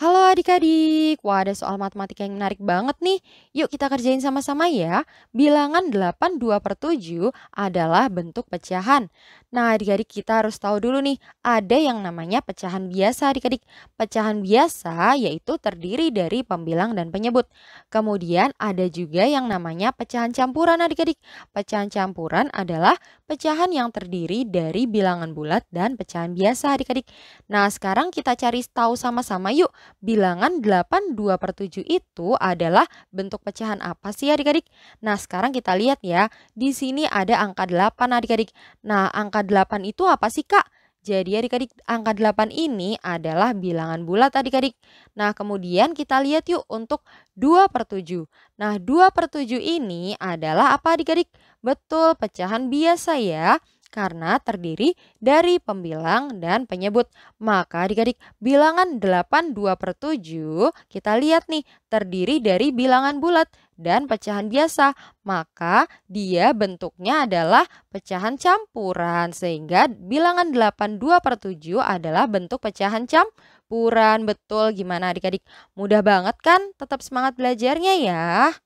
Halo adik-adik, wah ada soal matematika yang menarik banget nih. Yuk kita kerjain sama-sama ya. Bilangan 8 2 per 7 adalah bentuk pecahan. Nah adik-adik kita harus tahu dulu nih, ada yang namanya pecahan biasa adik-adik. Pecahan biasa yaitu terdiri dari pembilang dan penyebut. Kemudian ada juga yang namanya pecahan campuran adik-adik. Pecahan campuran adalah pecahan yang terdiri dari bilangan bulat dan pecahan biasa adik-adik. Nah sekarang kita cari tahu sama-sama yuk bilangan 8 2 per 7 itu adalah bentuk pecahan apa sih adik-adik? Nah sekarang kita lihat ya, di sini ada angka 8 adik-adik. Nah angka 8 itu apa sih kak? Jadi adik-adik angka 8 ini adalah bilangan bulat adik-adik. Nah kemudian kita lihat yuk untuk 2 per 7. Nah 2 per 7 ini adalah apa adik-adik? Betul pecahan biasa ya karena terdiri dari pembilang dan penyebut. Maka adik-adik bilangan 8 2 per 7 kita lihat nih terdiri dari bilangan bulat dan pecahan biasa. Maka dia bentuknya adalah pecahan campuran sehingga bilangan 8 2 per 7 adalah bentuk pecahan campuran. Betul gimana adik-adik? Mudah banget kan? Tetap semangat belajarnya ya.